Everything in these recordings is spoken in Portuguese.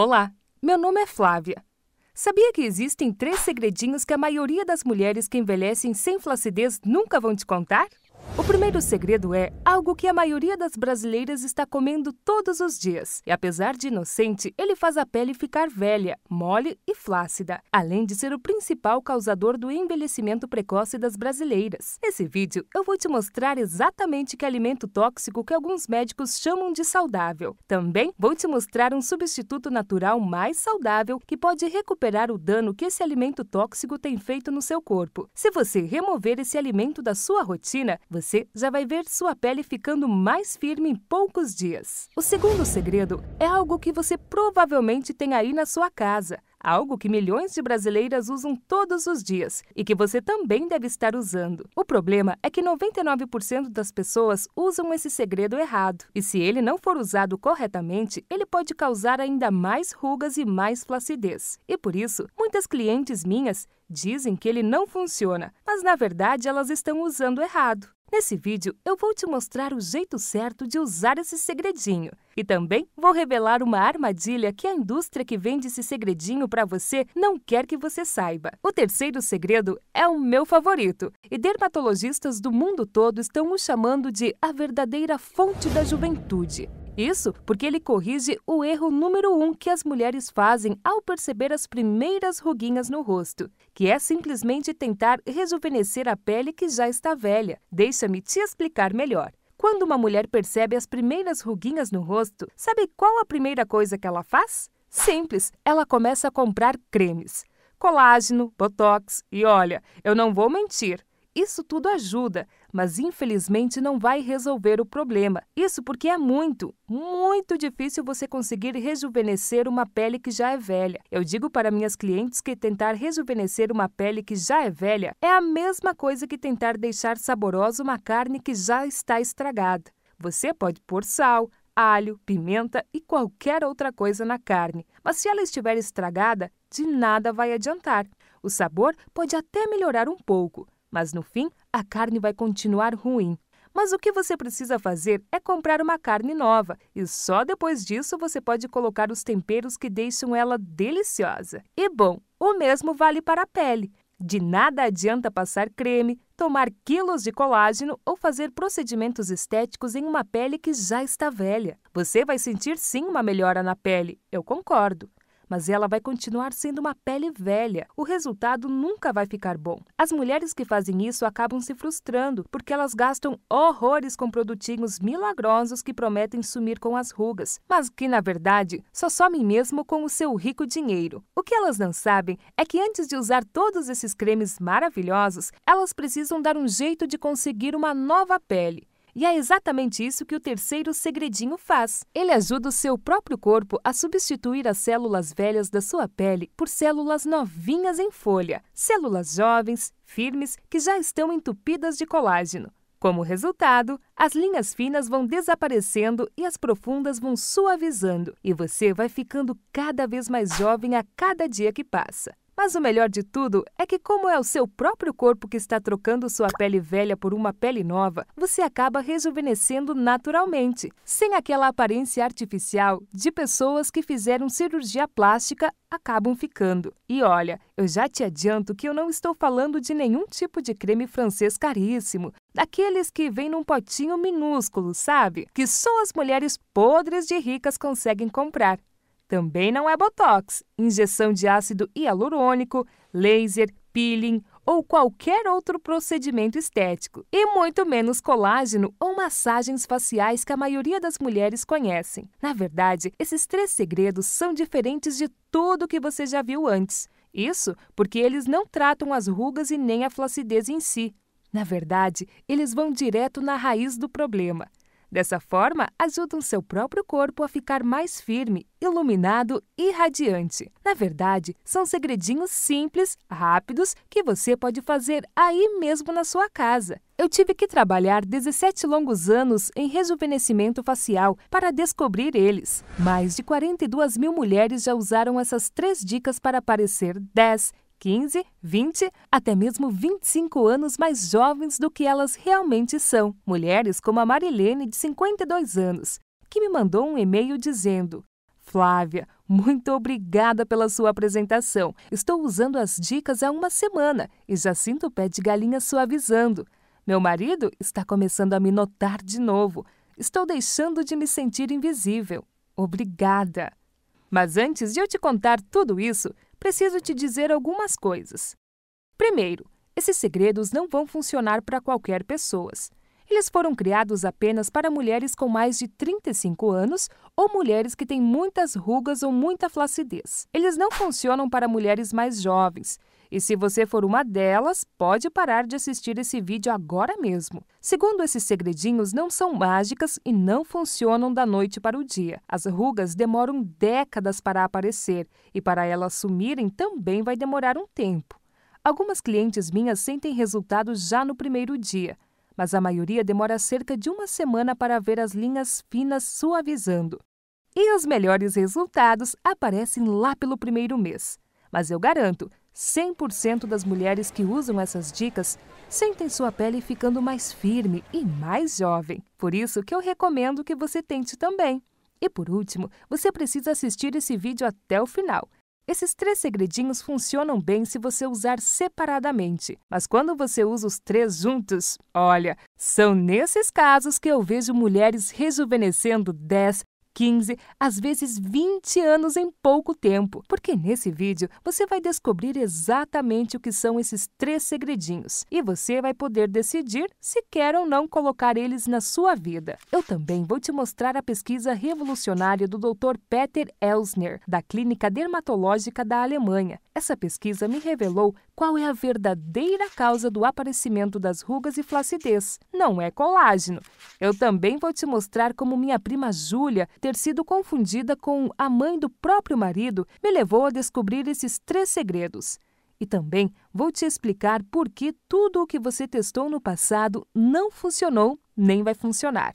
Olá, meu nome é Flávia. Sabia que existem três segredinhos que a maioria das mulheres que envelhecem sem flacidez nunca vão te contar? O primeiro segredo é algo que a maioria das brasileiras está comendo todos os dias. E apesar de inocente, ele faz a pele ficar velha, mole e flácida, além de ser o principal causador do envelhecimento precoce das brasileiras. Nesse vídeo, eu vou te mostrar exatamente que alimento tóxico que alguns médicos chamam de saudável. Também vou te mostrar um substituto natural mais saudável que pode recuperar o dano que esse alimento tóxico tem feito no seu corpo. Se você remover esse alimento da sua rotina, você você já vai ver sua pele ficando mais firme em poucos dias. O segundo segredo é algo que você provavelmente tem aí na sua casa, algo que milhões de brasileiras usam todos os dias e que você também deve estar usando. O problema é que 99% das pessoas usam esse segredo errado, e se ele não for usado corretamente, ele pode causar ainda mais rugas e mais flacidez. E por isso, muitas clientes minhas dizem que ele não funciona, mas na verdade elas estão usando errado. Nesse vídeo, eu vou te mostrar o jeito certo de usar esse segredinho. E também vou revelar uma armadilha que a indústria que vende esse segredinho para você não quer que você saiba. O terceiro segredo é o meu favorito, e dermatologistas do mundo todo estão o chamando de a verdadeira fonte da juventude. Isso porque ele corrige o erro número um que as mulheres fazem ao perceber as primeiras ruguinhas no rosto, que é simplesmente tentar rejuvenescer a pele que já está velha. Deixa-me te explicar melhor. Quando uma mulher percebe as primeiras ruguinhas no rosto, sabe qual a primeira coisa que ela faz? Simples, ela começa a comprar cremes. Colágeno, botox e olha, eu não vou mentir, isso tudo ajuda, mas infelizmente não vai resolver o problema. Isso porque é muito, muito difícil você conseguir rejuvenescer uma pele que já é velha. Eu digo para minhas clientes que tentar rejuvenescer uma pele que já é velha é a mesma coisa que tentar deixar saborosa uma carne que já está estragada. Você pode pôr sal, alho, pimenta e qualquer outra coisa na carne, mas se ela estiver estragada, de nada vai adiantar. O sabor pode até melhorar um pouco, mas no fim a carne vai continuar ruim. Mas o que você precisa fazer é comprar uma carne nova e só depois disso você pode colocar os temperos que deixam ela deliciosa. E bom, o mesmo vale para a pele. De nada adianta passar creme, tomar quilos de colágeno ou fazer procedimentos estéticos em uma pele que já está velha. Você vai sentir sim uma melhora na pele, eu concordo mas ela vai continuar sendo uma pele velha. O resultado nunca vai ficar bom. As mulheres que fazem isso acabam se frustrando porque elas gastam horrores com produtinhos milagrosos que prometem sumir com as rugas, mas que na verdade só somem mesmo com o seu rico dinheiro. O que elas não sabem é que antes de usar todos esses cremes maravilhosos, elas precisam dar um jeito de conseguir uma nova pele. E é exatamente isso que o terceiro segredinho faz. Ele ajuda o seu próprio corpo a substituir as células velhas da sua pele por células novinhas em folha, células jovens, firmes, que já estão entupidas de colágeno. Como resultado, as linhas finas vão desaparecendo e as profundas vão suavizando, e você vai ficando cada vez mais jovem a cada dia que passa. Mas o melhor de tudo é que, como é o seu próprio corpo que está trocando sua pele velha por uma pele nova, você acaba rejuvenescendo naturalmente, sem aquela aparência artificial de pessoas que fizeram cirurgia plástica acabam ficando. E olha, eu já te adianto que eu não estou falando de nenhum tipo de creme francês caríssimo, daqueles que vêm num potinho minúsculo, sabe? Que só as mulheres podres de ricas conseguem comprar. Também não é botox, injeção de ácido hialurônico, laser, peeling ou qualquer outro procedimento estético, e muito menos colágeno ou massagens faciais que a maioria das mulheres conhecem. Na verdade, esses três segredos são diferentes de tudo que você já viu antes. Isso porque eles não tratam as rugas e nem a flacidez em si. Na verdade, eles vão direto na raiz do problema. Dessa forma, ajudam seu próprio corpo a ficar mais firme, iluminado e radiante. Na verdade, são segredinhos simples, rápidos, que você pode fazer aí mesmo na sua casa. Eu tive que trabalhar 17 longos anos em rejuvenescimento facial para descobrir eles. Mais de 42 mil mulheres já usaram essas três dicas para parecer 10 15, 20, até mesmo 25 anos mais jovens do que elas realmente são. Mulheres como a Marilene, de 52 anos, que me mandou um e-mail dizendo: Flávia, muito obrigada pela sua apresentação. Estou usando as dicas há uma semana e já sinto o pé de galinha suavizando. Meu marido está começando a me notar de novo. Estou deixando de me sentir invisível. Obrigada. Mas antes de eu te contar tudo isso, preciso te dizer algumas coisas. Primeiro, esses segredos não vão funcionar para qualquer pessoa. Eles foram criados apenas para mulheres com mais de 35 anos ou mulheres que têm muitas rugas ou muita flacidez. Eles não funcionam para mulheres mais jovens, e se você for uma delas, pode parar de assistir esse vídeo agora mesmo. Segundo esses segredinhos, não são mágicas e não funcionam da noite para o dia. As rugas demoram décadas para aparecer e para elas sumirem também vai demorar um tempo. Algumas clientes minhas sentem resultados já no primeiro dia, mas a maioria demora cerca de uma semana para ver as linhas finas suavizando. E os melhores resultados aparecem lá pelo primeiro mês. Mas eu garanto, 100% das mulheres que usam essas dicas sentem sua pele ficando mais firme e mais jovem. Por isso que eu recomendo que você tente também. E por último, você precisa assistir esse vídeo até o final. Esses três segredinhos funcionam bem se você usar separadamente, mas quando você usa os três juntos, olha, são nesses casos que eu vejo mulheres rejuvenescendo 10, 15, às vezes 20 anos em pouco tempo, porque nesse vídeo você vai descobrir exatamente o que são esses três segredinhos e você vai poder decidir se quer ou não colocar eles na sua vida. Eu também vou te mostrar a pesquisa revolucionária do Dr. Peter Elsner, da Clínica Dermatológica da Alemanha. Essa pesquisa me revelou qual é a verdadeira causa do aparecimento das rugas e flacidez. Não é colágeno. Eu também vou te mostrar como minha prima Júlia ter sido confundida com a mãe do próprio marido me levou a descobrir esses três segredos. E também vou te explicar por que tudo o que você testou no passado não funcionou nem vai funcionar.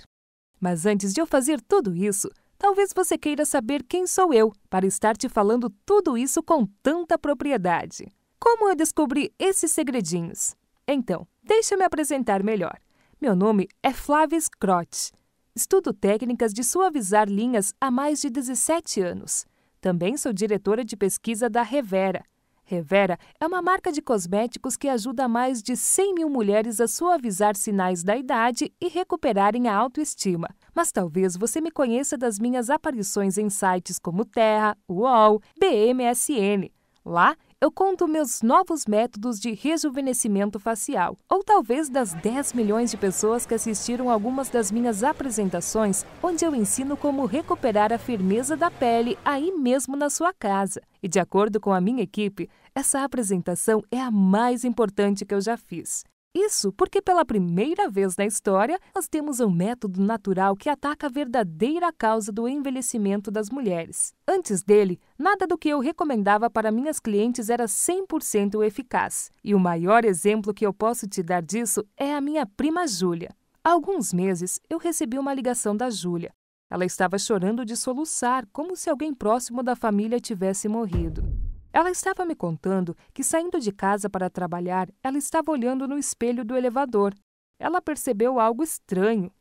Mas antes de eu fazer tudo isso, talvez você queira saber quem sou eu para estar te falando tudo isso com tanta propriedade. Como eu descobri esses segredinhos? Então, deixa eu me apresentar melhor. Meu nome é Flávia Scrott. Estudo técnicas de suavizar linhas há mais de 17 anos. Também sou diretora de pesquisa da Revera. Revera é uma marca de cosméticos que ajuda mais de 100 mil mulheres a suavizar sinais da idade e recuperarem a autoestima. Mas talvez você me conheça das minhas aparições em sites como Terra, UOL, BMSN. Lá, eu conto meus novos métodos de rejuvenescimento facial, ou talvez das 10 milhões de pessoas que assistiram algumas das minhas apresentações, onde eu ensino como recuperar a firmeza da pele aí mesmo na sua casa. E de acordo com a minha equipe, essa apresentação é a mais importante que eu já fiz. Isso porque, pela primeira vez na história, nós temos um método natural que ataca a verdadeira causa do envelhecimento das mulheres. Antes dele, nada do que eu recomendava para minhas clientes era 100% eficaz. E o maior exemplo que eu posso te dar disso é a minha prima Júlia. Há alguns meses, eu recebi uma ligação da Júlia. Ela estava chorando de soluçar, como se alguém próximo da família tivesse morrido. Ela estava me contando que, saindo de casa para trabalhar, ela estava olhando no espelho do elevador. Ela percebeu algo estranho.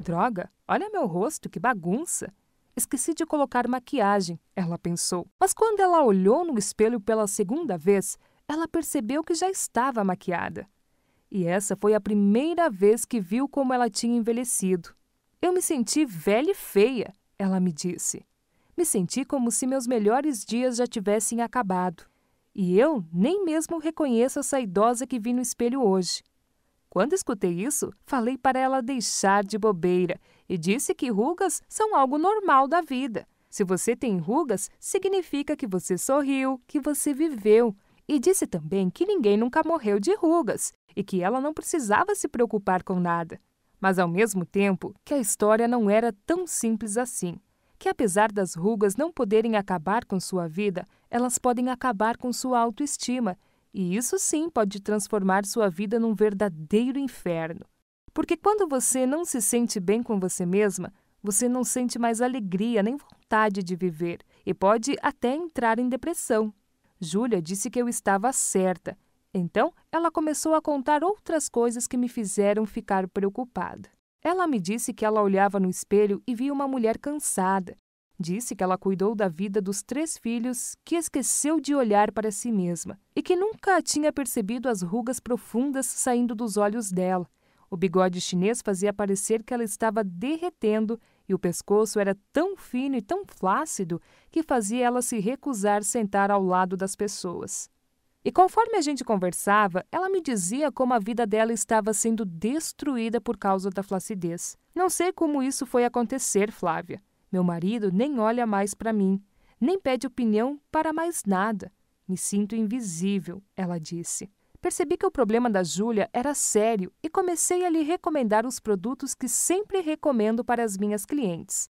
Droga, olha meu rosto, que bagunça! Esqueci de colocar maquiagem, ela pensou. Mas quando ela olhou no espelho pela segunda vez, ela percebeu que já estava maquiada. E essa foi a primeira vez que viu como ela tinha envelhecido. Eu me senti velha e feia, ela me disse. Me senti como se meus melhores dias já tivessem acabado. E eu nem mesmo reconheço essa idosa que vi no espelho hoje. Quando escutei isso, falei para ela deixar de bobeira e disse que rugas são algo normal da vida. Se você tem rugas, significa que você sorriu, que você viveu. E disse também que ninguém nunca morreu de rugas e que ela não precisava se preocupar com nada. Mas ao mesmo tempo que a história não era tão simples assim que apesar das rugas não poderem acabar com sua vida, elas podem acabar com sua autoestima, e isso sim pode transformar sua vida num verdadeiro inferno. Porque quando você não se sente bem com você mesma, você não sente mais alegria nem vontade de viver e pode até entrar em depressão. Júlia disse que eu estava certa. Então, ela começou a contar outras coisas que me fizeram ficar preocupada. Ela me disse que ela olhava no espelho e via uma mulher cansada. Disse que ela cuidou da vida dos três filhos, que esqueceu de olhar para si mesma e que nunca tinha percebido as rugas profundas saindo dos olhos dela. O bigode chinês fazia parecer que ela estava derretendo e o pescoço era tão fino e tão flácido que fazia ela se recusar sentar ao lado das pessoas. E conforme a gente conversava, ela me dizia como a vida dela estava sendo destruída por causa da flacidez. Não sei como isso foi acontecer, Flávia. Meu marido nem olha mais para mim, nem pede opinião para mais nada. Me sinto invisível, ela disse. Percebi que o problema da Júlia era sério e comecei a lhe recomendar os produtos que sempre recomendo para as minhas clientes.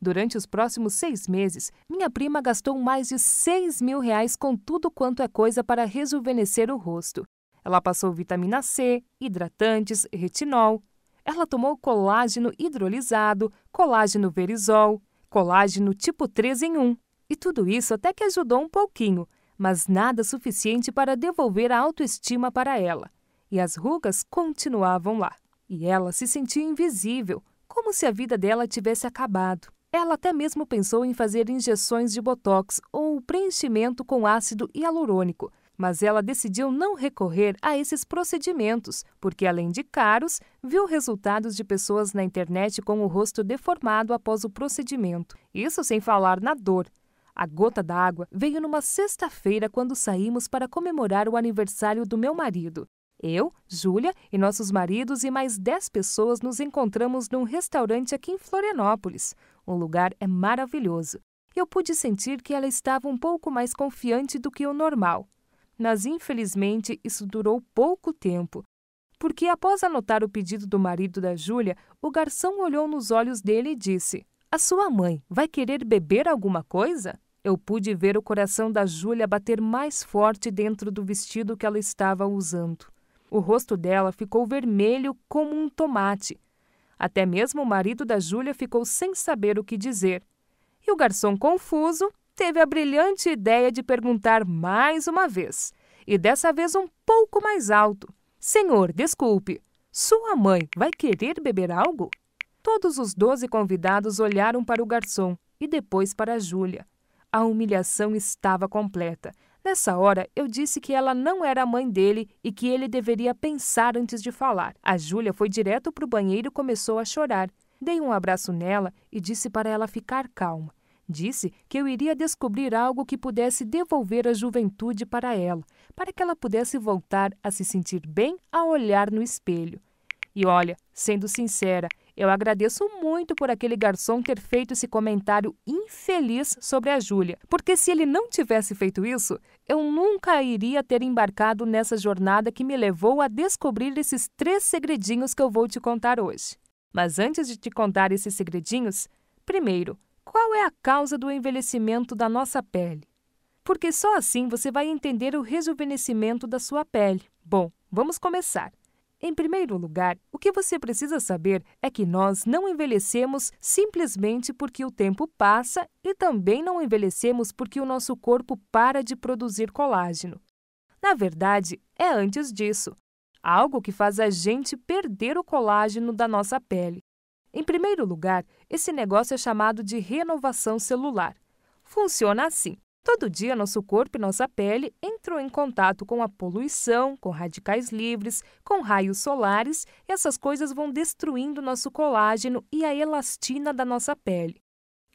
Durante os próximos seis meses, minha prima gastou mais de 6 mil reais com tudo quanto é coisa para rejuvenescer o rosto. Ela passou vitamina C, hidratantes, retinol. Ela tomou colágeno hidrolisado, colágeno verisol, colágeno tipo 3 em 1. E tudo isso até que ajudou um pouquinho, mas nada suficiente para devolver a autoestima para ela. E as rugas continuavam lá. E ela se sentia invisível, como se a vida dela tivesse acabado. Ela até mesmo pensou em fazer injeções de botox ou preenchimento com ácido hialurônico, mas ela decidiu não recorrer a esses procedimentos, porque além de caros, viu resultados de pessoas na internet com o rosto deformado após o procedimento. Isso sem falar na dor. A gota d'água veio numa sexta-feira quando saímos para comemorar o aniversário do meu marido. Eu, Júlia e nossos maridos e mais 10 pessoas nos encontramos num restaurante aqui em Florianópolis. O lugar é maravilhoso. Eu pude sentir que ela estava um pouco mais confiante do que o normal. Mas infelizmente isso durou pouco tempo, porque após anotar o pedido do marido da Júlia, o garçom olhou nos olhos dele e disse: A sua mãe vai querer beber alguma coisa? Eu pude ver o coração da Júlia bater mais forte dentro do vestido que ela estava usando. O rosto dela ficou vermelho como um tomate até mesmo o marido da Júlia ficou sem saber o que dizer. E o garçom, confuso, teve a brilhante ideia de perguntar mais uma vez, e dessa vez um pouco mais alto: Senhor, desculpe, sua mãe vai querer beber algo? Todos os doze convidados olharam para o garçom e depois para a Júlia. A humilhação estava completa. Nessa hora, eu disse que ela não era a mãe dele e que ele deveria pensar antes de falar. A Júlia foi direto para o banheiro e começou a chorar. Dei um abraço nela e disse para ela ficar calma. Disse que eu iria descobrir algo que pudesse devolver a juventude para ela, para que ela pudesse voltar a se sentir bem a olhar no espelho. E olha, sendo sincera, eu agradeço muito por aquele garçom ter feito esse comentário infeliz sobre a Júlia, porque se ele não tivesse feito isso, eu nunca iria ter embarcado nessa jornada que me levou a descobrir esses três segredinhos que eu vou te contar hoje. Mas antes de te contar esses segredinhos, primeiro, qual é a causa do envelhecimento da nossa pele? Porque só assim você vai entender o rejuvenescimento da sua pele. Bom, vamos começar. Em primeiro lugar, o que você precisa saber é que nós não envelhecemos simplesmente porque o tempo passa e também não envelhecemos porque o nosso corpo para de produzir colágeno. Na verdade, é antes disso algo que faz a gente perder o colágeno da nossa pele. Em primeiro lugar, esse negócio é chamado de renovação celular. Funciona assim: Todo dia, nosso corpo e nossa pele entram em contato com a poluição, com radicais livres, com raios solares, e essas coisas vão destruindo nosso colágeno e a elastina da nossa pele.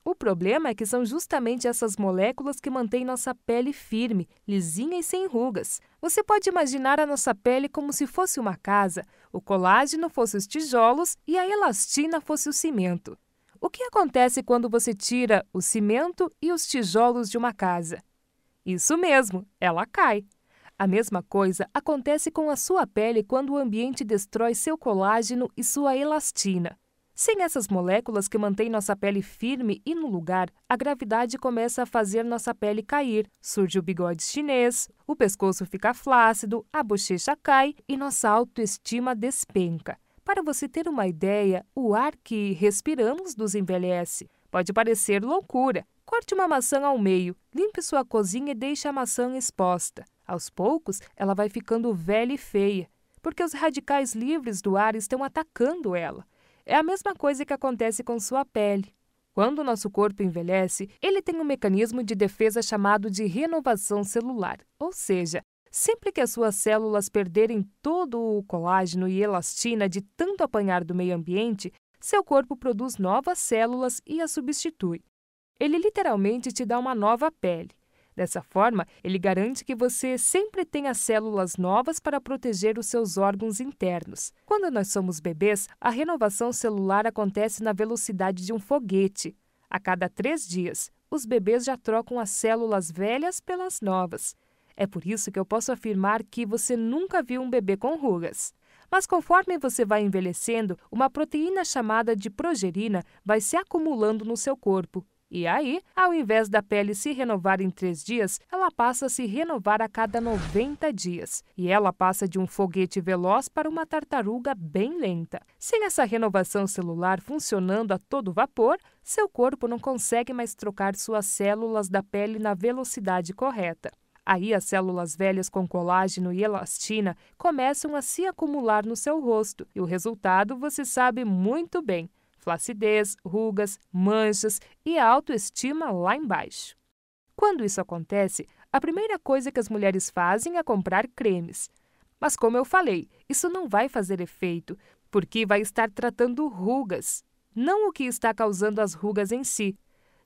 O problema é que são justamente essas moléculas que mantêm nossa pele firme, lisinha e sem rugas. Você pode imaginar a nossa pele como se fosse uma casa, o colágeno fosse os tijolos e a elastina fosse o cimento. O que acontece quando você tira o cimento e os tijolos de uma casa? Isso mesmo, ela cai. A mesma coisa acontece com a sua pele quando o ambiente destrói seu colágeno e sua elastina. Sem essas moléculas que mantêm nossa pele firme e no lugar, a gravidade começa a fazer nossa pele cair, surge o bigode chinês, o pescoço fica flácido, a bochecha cai e nossa autoestima despenca. Para você ter uma ideia, o ar que respiramos nos envelhece. Pode parecer loucura. Corte uma maçã ao meio, limpe sua cozinha e deixe a maçã exposta. Aos poucos, ela vai ficando velha e feia, porque os radicais livres do ar estão atacando ela. É a mesma coisa que acontece com sua pele. Quando nosso corpo envelhece, ele tem um mecanismo de defesa chamado de renovação celular, ou seja, Sempre que as suas células perderem todo o colágeno e elastina de tanto apanhar do meio ambiente, seu corpo produz novas células e as substitui. Ele literalmente te dá uma nova pele. Dessa forma, ele garante que você sempre tenha células novas para proteger os seus órgãos internos. Quando nós somos bebês, a renovação celular acontece na velocidade de um foguete. A cada três dias, os bebês já trocam as células velhas pelas novas. É por isso que eu posso afirmar que você nunca viu um bebê com rugas. Mas conforme você vai envelhecendo, uma proteína chamada de progerina vai se acumulando no seu corpo. E aí, ao invés da pele se renovar em três dias, ela passa a se renovar a cada 90 dias. E ela passa de um foguete veloz para uma tartaruga bem lenta. Sem essa renovação celular funcionando a todo vapor, seu corpo não consegue mais trocar suas células da pele na velocidade correta. Aí as células velhas com colágeno e elastina começam a se acumular no seu rosto e o resultado você sabe muito bem: flacidez, rugas, manchas e a autoestima lá embaixo. Quando isso acontece, a primeira coisa que as mulheres fazem é comprar cremes. Mas, como eu falei, isso não vai fazer efeito, porque vai estar tratando rugas, não o que está causando as rugas em si,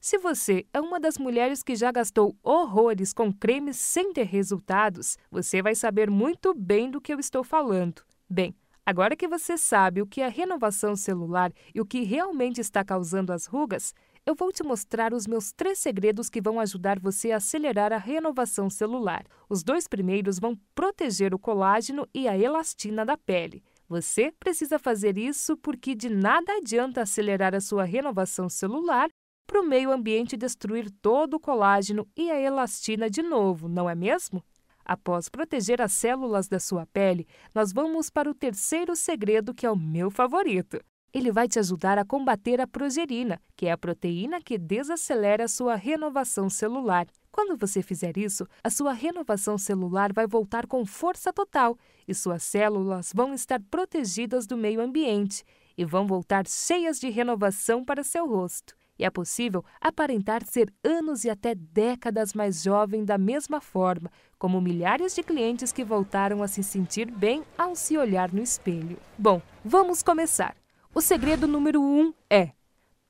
se você é uma das mulheres que já gastou horrores com cremes sem ter resultados, você vai saber muito bem do que eu estou falando. Bem, agora que você sabe o que é renovação celular e o que realmente está causando as rugas, eu vou te mostrar os meus três segredos que vão ajudar você a acelerar a renovação celular. Os dois primeiros vão proteger o colágeno e a elastina da pele. Você precisa fazer isso porque de nada adianta acelerar a sua renovação celular para o meio ambiente destruir todo o colágeno e a elastina de novo, não é mesmo? Após proteger as células da sua pele, nós vamos para o terceiro segredo que é o meu favorito. Ele vai te ajudar a combater a progerina, que é a proteína que desacelera a sua renovação celular. Quando você fizer isso, a sua renovação celular vai voltar com força total e suas células vão estar protegidas do meio ambiente e vão voltar cheias de renovação para seu rosto. E é possível aparentar ser anos e até décadas mais jovem da mesma forma, como milhares de clientes que voltaram a se sentir bem ao se olhar no espelho. Bom, vamos começar. O segredo número 1 um é: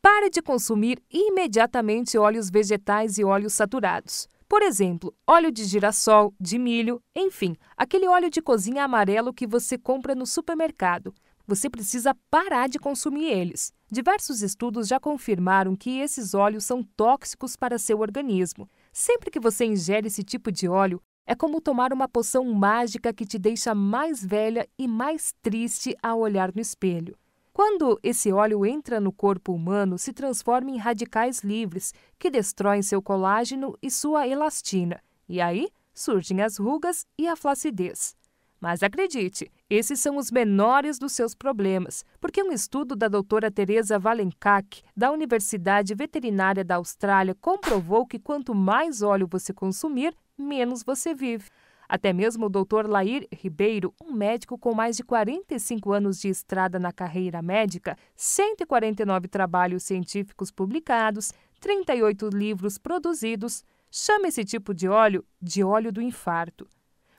pare de consumir imediatamente óleos vegetais e óleos saturados. Por exemplo, óleo de girassol, de milho, enfim, aquele óleo de cozinha amarelo que você compra no supermercado você precisa parar de consumir eles. Diversos estudos já confirmaram que esses óleos são tóxicos para seu organismo. Sempre que você ingere esse tipo de óleo, é como tomar uma poção mágica que te deixa mais velha e mais triste ao olhar no espelho. Quando esse óleo entra no corpo humano, se transforma em radicais livres, que destroem seu colágeno e sua elastina. E aí surgem as rugas e a flacidez. Mas acredite, esses são os menores dos seus problemas, porque um estudo da doutora Teresa Valencak da Universidade Veterinária da Austrália, comprovou que quanto mais óleo você consumir, menos você vive. Até mesmo o doutor Lair Ribeiro, um médico com mais de 45 anos de estrada na carreira médica, 149 trabalhos científicos publicados, 38 livros produzidos, chama esse tipo de óleo de óleo do infarto.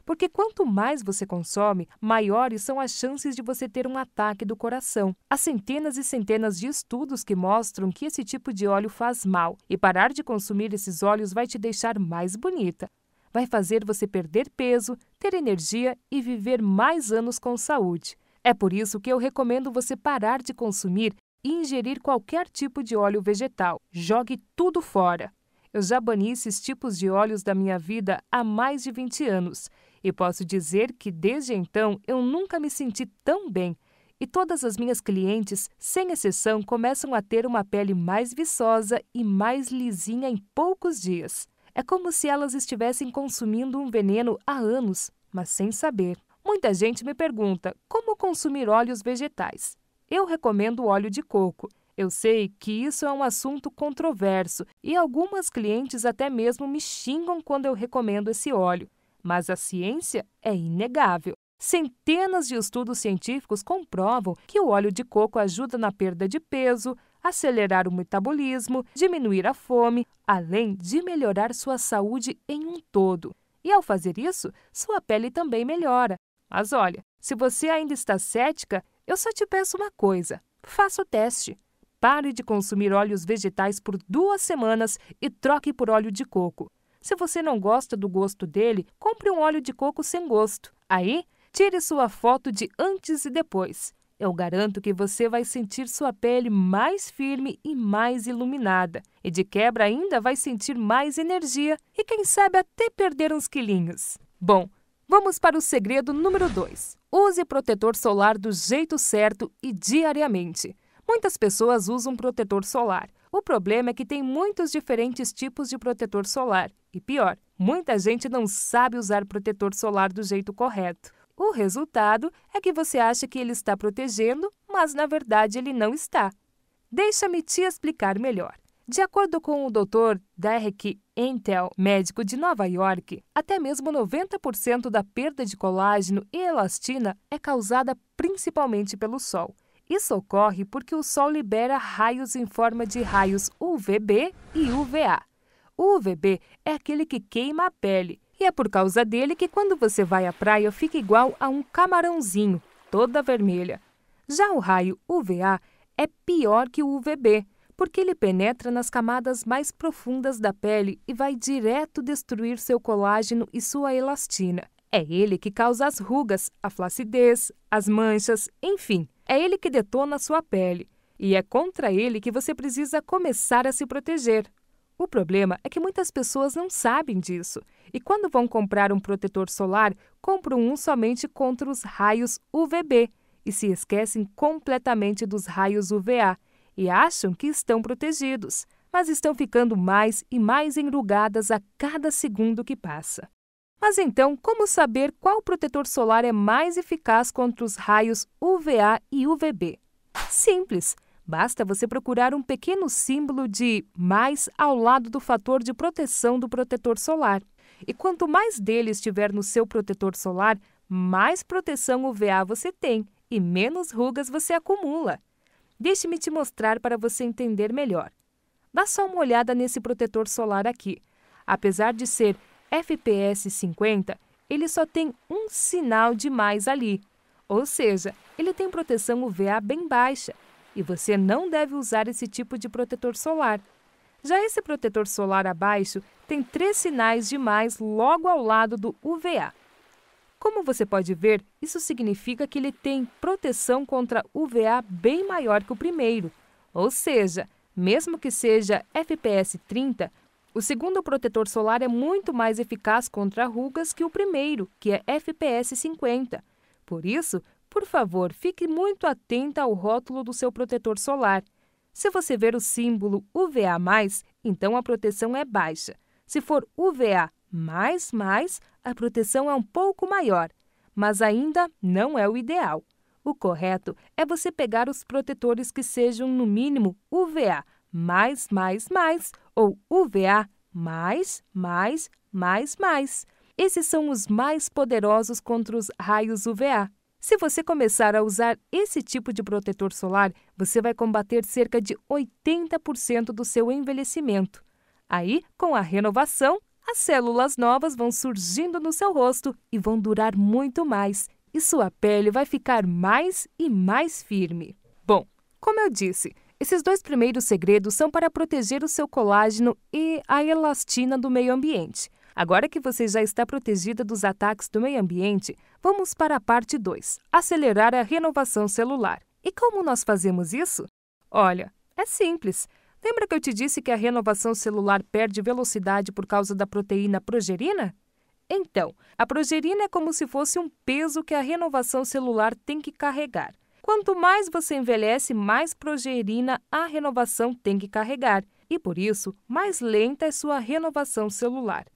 Porque quanto mais você consome, maiores são as chances de você ter um ataque do coração. Há centenas e centenas de estudos que mostram que esse tipo de óleo faz mal, e parar de consumir esses óleos vai te deixar mais bonita. Vai fazer você perder peso, ter energia e viver mais anos com saúde. É por isso que eu recomendo você parar de consumir e ingerir qualquer tipo de óleo vegetal. Jogue tudo fora. Eu já bani esses tipos de óleos da minha vida há mais de 20 anos e posso dizer que desde então eu nunca me senti tão bem. E todas as minhas clientes, sem exceção, começam a ter uma pele mais viçosa e mais lisinha em poucos dias. É como se elas estivessem consumindo um veneno há anos, mas sem saber. Muita gente me pergunta como consumir óleos vegetais. Eu recomendo óleo de coco. Eu sei que isso é um assunto controverso e algumas clientes até mesmo me xingam quando eu recomendo esse óleo mas a ciência é inegável. Centenas de estudos científicos comprovam que o óleo de coco ajuda na perda de peso, acelerar o metabolismo, diminuir a fome, além de melhorar sua saúde em um todo. E ao fazer isso, sua pele também melhora. Mas olha, se você ainda está cética, eu só te peço uma coisa: faça o teste. Pare de consumir óleos vegetais por duas semanas e troque por óleo de coco. Se você não gosta do gosto dele, compre um óleo de coco sem gosto. Aí, tire sua foto de antes e depois. Eu garanto que você vai sentir sua pele mais firme e mais iluminada. E de quebra ainda vai sentir mais energia e quem sabe até perder uns quilinhos. Bom, vamos para o segredo número 2. Use protetor solar do jeito certo e diariamente. Muitas pessoas usam protetor solar. O problema é que tem muitos diferentes tipos de protetor solar. E pior, muita gente não sabe usar protetor solar do jeito correto. O resultado é que você acha que ele está protegendo, mas na verdade ele não está. Deixa-me te explicar melhor. De acordo com o Dr. Derek Entel, médico de Nova York, até mesmo 90% da perda de colágeno e elastina é causada principalmente pelo sol. Isso ocorre porque o Sol libera raios em forma de raios UVB e UVA. O UVB é aquele que queima a pele, e é por causa dele que quando você vai à praia fica igual a um camarãozinho, toda vermelha. Já o raio UVA é pior que o UVB, porque ele penetra nas camadas mais profundas da pele e vai direto destruir seu colágeno e sua elastina. É ele que causa as rugas, a flacidez, as manchas, enfim, é ele que detona a sua pele e é contra ele que você precisa começar a se proteger. O problema é que muitas pessoas não sabem disso e, quando vão comprar um protetor solar, compram um somente contra os raios UVB e se esquecem completamente dos raios UVA e acham que estão protegidos, mas estão ficando mais e mais enrugadas a cada segundo que passa. Mas então, como saber qual protetor solar é mais eficaz contra os raios UVA e UVB? Simples! Basta você procurar um pequeno símbolo de mais ao lado do fator de proteção do protetor solar. E quanto mais dele estiver no seu protetor solar, mais proteção UVA você tem e menos rugas você acumula. Deixe-me te mostrar para você entender melhor. Dá só uma olhada nesse protetor solar aqui. Apesar de ser FPS 50, ele só tem um sinal de mais ali. Ou seja, ele tem proteção UVA bem baixa e você não deve usar esse tipo de protetor solar. Já esse protetor solar abaixo tem três sinais de mais logo ao lado do UVA. Como você pode ver, isso significa que ele tem proteção contra UVA bem maior que o primeiro. Ou seja, mesmo que seja FPS 30, o segundo protetor solar é muito mais eficaz contra rugas que o primeiro, que é FPS 50. Por isso, por favor, fique muito atenta ao rótulo do seu protetor solar. Se você ver o símbolo UVA+, então a proteção é baixa. Se for UVA+, a proteção é um pouco maior, mas ainda não é o ideal. O correto é você pegar os protetores que sejam no mínimo UVA++++, ou UVA, mais, mais, mais, mais. Esses são os mais poderosos contra os raios UVA. Se você começar a usar esse tipo de protetor solar, você vai combater cerca de 80% do seu envelhecimento. Aí, com a renovação, as células novas vão surgindo no seu rosto e vão durar muito mais, e sua pele vai ficar mais e mais firme. Bom, como eu disse, esses dois primeiros segredos são para proteger o seu colágeno e a elastina do meio ambiente. Agora que você já está protegida dos ataques do meio ambiente, vamos para a parte 2: acelerar a renovação celular. E como nós fazemos isso? Olha, é simples. Lembra que eu te disse que a renovação celular perde velocidade por causa da proteína progerina? Então, a progerina é como se fosse um peso que a renovação celular tem que carregar. Quanto mais você envelhece, mais progerina a renovação tem que carregar e, por isso, mais lenta é sua renovação celular.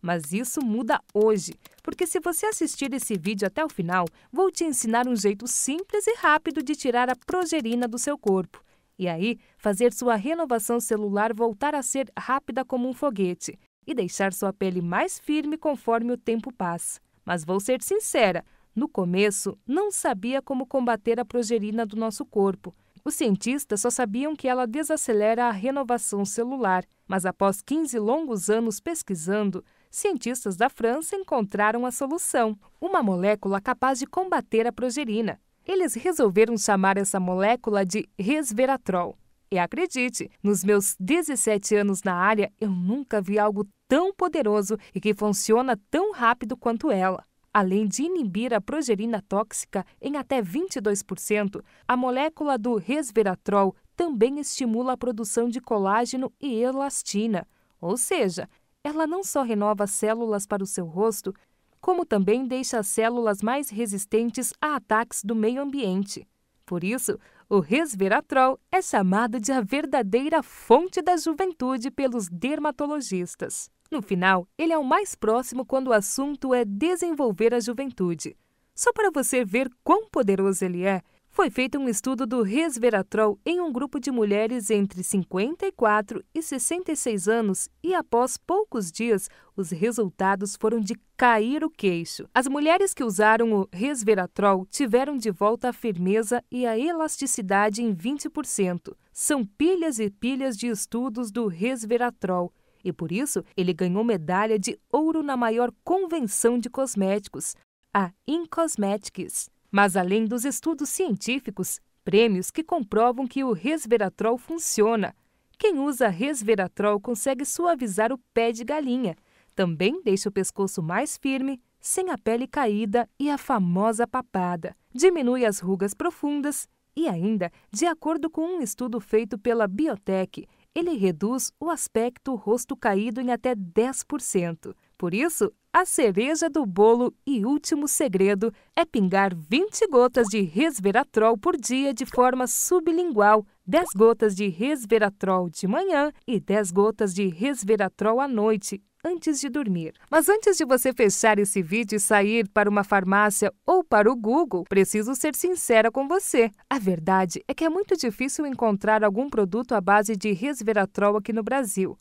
Mas isso muda hoje, porque se você assistir esse vídeo até o final, vou te ensinar um jeito simples e rápido de tirar a progerina do seu corpo e aí fazer sua renovação celular voltar a ser rápida como um foguete e deixar sua pele mais firme conforme o tempo passa. Mas vou ser sincera, no começo, não sabia como combater a progerina do nosso corpo. Os cientistas só sabiam que ela desacelera a renovação celular, mas após 15 longos anos pesquisando, cientistas da França encontraram a solução, uma molécula capaz de combater a progerina. Eles resolveram chamar essa molécula de resveratrol. E acredite, nos meus 17 anos na área, eu nunca vi algo tão poderoso e que funciona tão rápido quanto ela. Além de inibir a progerina tóxica em até 22%, a molécula do resveratrol também estimula a produção de colágeno e elastina, ou seja, ela não só renova células para o seu rosto, como também deixa as células mais resistentes a ataques do meio ambiente. Por isso, o resveratrol é chamado de a verdadeira fonte da juventude pelos dermatologistas. No final, ele é o mais próximo quando o assunto é desenvolver a juventude. Só para você ver quão poderoso ele é, foi feito um estudo do resveratrol em um grupo de mulheres entre 54 e 66 anos e após poucos dias, os resultados foram de cair o queixo. As mulheres que usaram o resveratrol tiveram de volta a firmeza e a elasticidade em 20%. São pilhas e pilhas de estudos do resveratrol e por isso ele ganhou medalha de ouro na maior convenção de cosméticos, a Incosmetics. Mas além dos estudos científicos, prêmios que comprovam que o resveratrol funciona. Quem usa resveratrol consegue suavizar o pé de galinha. Também deixa o pescoço mais firme, sem a pele caída e a famosa papada. Diminui as rugas profundas e ainda, de acordo com um estudo feito pela Biotech, ele reduz o aspecto rosto caído em até 10%. Por isso, a cereja do bolo e último segredo é pingar 20 gotas de resveratrol por dia de forma sublingual, 10 gotas de resveratrol de manhã e 10 gotas de resveratrol à noite antes de dormir. Mas antes de você fechar esse vídeo e sair para uma farmácia ou para o Google, preciso ser sincera com você. A verdade é que é muito difícil encontrar algum produto à base de resveratrol aqui no Brasil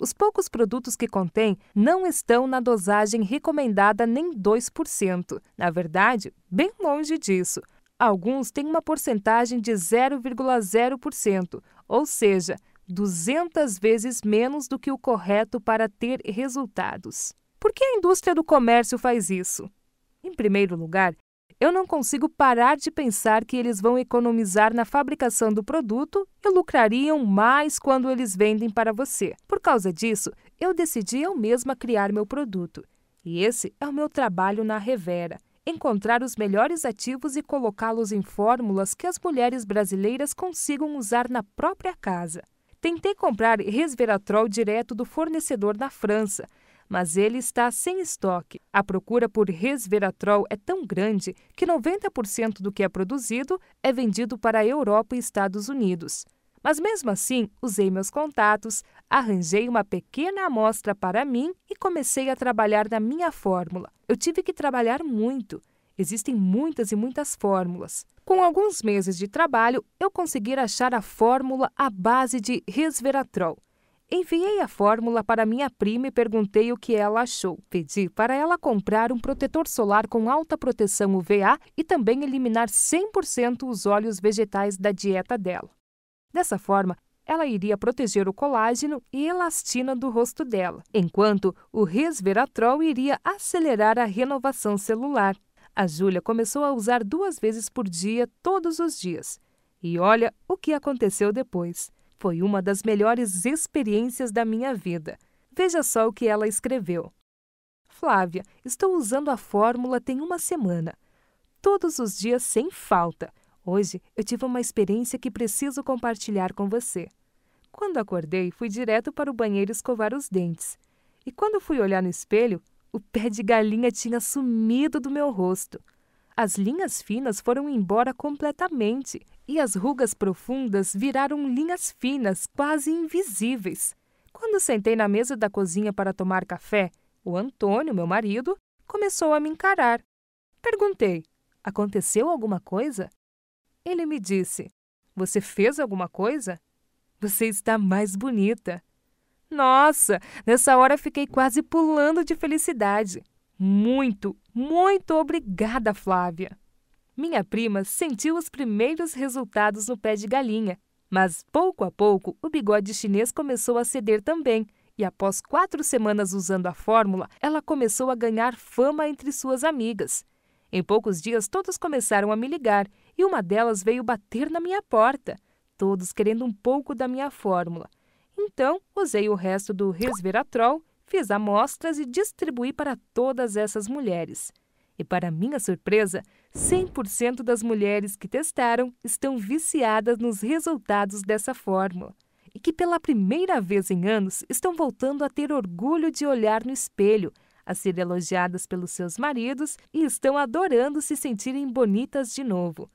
os poucos produtos que contém não estão na dosagem recomendada nem 2%. Na verdade, bem longe disso. Alguns têm uma porcentagem de 0,0%, ou seja, 200 vezes menos do que o correto para ter resultados. Por que a indústria do comércio faz isso? Em primeiro lugar, eu não consigo parar de pensar que eles vão economizar na fabricação do produto e lucrariam mais quando eles vendem para você. Por causa disso, eu decidi eu mesma criar meu produto. E esse é o meu trabalho na Revera encontrar os melhores ativos e colocá-los em fórmulas que as mulheres brasileiras consigam usar na própria casa. Tentei comprar resveratrol direto do fornecedor na França, mas ele está sem estoque. A procura por resveratrol é tão grande que 90% do que é produzido é vendido para a Europa e Estados Unidos. Mas mesmo assim, usei meus contatos, arranjei uma pequena amostra para mim e comecei a trabalhar na minha fórmula. Eu tive que trabalhar muito. Existem muitas e muitas fórmulas. Com alguns meses de trabalho, eu consegui achar a fórmula à base de resveratrol. Enviei a fórmula para minha prima e perguntei o que ela achou. Pedi para ela comprar um protetor solar com alta proteção UVA e também eliminar 100% os óleos vegetais da dieta dela. Dessa forma, ela iria proteger o colágeno e elastina do rosto dela, enquanto o resveratrol iria acelerar a renovação celular. A Júlia começou a usar duas vezes por dia, todos os dias. E olha o que aconteceu depois. Foi uma das melhores experiências da minha vida. Veja só o que ela escreveu. Flávia, estou usando a fórmula tem uma semana. Todos os dias sem falta. Hoje eu tive uma experiência que preciso compartilhar com você. Quando acordei, fui direto para o banheiro escovar os dentes. E quando fui olhar no espelho, o pé de galinha tinha sumido do meu rosto. As linhas finas foram embora completamente e as rugas profundas viraram linhas finas, quase invisíveis. Quando sentei na mesa da cozinha para tomar café, o Antônio, meu marido, começou a me encarar. Perguntei: Aconteceu alguma coisa? Ele me disse: Você fez alguma coisa? Você está mais bonita. Nossa, nessa hora fiquei quase pulando de felicidade. Muito, muito obrigada, Flávia. Minha prima sentiu os primeiros resultados no pé de galinha, mas pouco a pouco o bigode chinês começou a ceder também, e após quatro semanas usando a fórmula, ela começou a ganhar fama entre suas amigas. Em poucos dias, todas começaram a me ligar e uma delas veio bater na minha porta, todos querendo um pouco da minha fórmula. Então, usei o resto do resveratrol, fiz amostras e distribuí para todas essas mulheres. E para minha surpresa, 100% das mulheres que testaram estão viciadas nos resultados dessa fórmula e que pela primeira vez em anos estão voltando a ter orgulho de olhar no espelho, a ser elogiadas pelos seus maridos e estão adorando se sentirem bonitas de novo.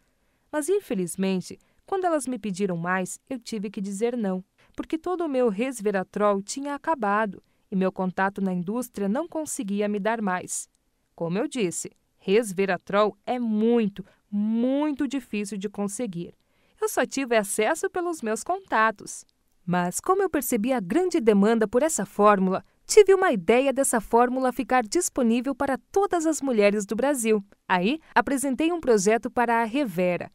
Mas infelizmente, quando elas me pediram mais, eu tive que dizer não porque todo o meu resveratrol tinha acabado e meu contato na indústria não conseguia me dar mais. Como eu disse, resveratrol é muito, muito difícil de conseguir. Eu só tive acesso pelos meus contatos. Mas como eu percebi a grande demanda por essa fórmula, tive uma ideia dessa fórmula ficar disponível para todas as mulheres do Brasil. Aí, apresentei um projeto para a Revera,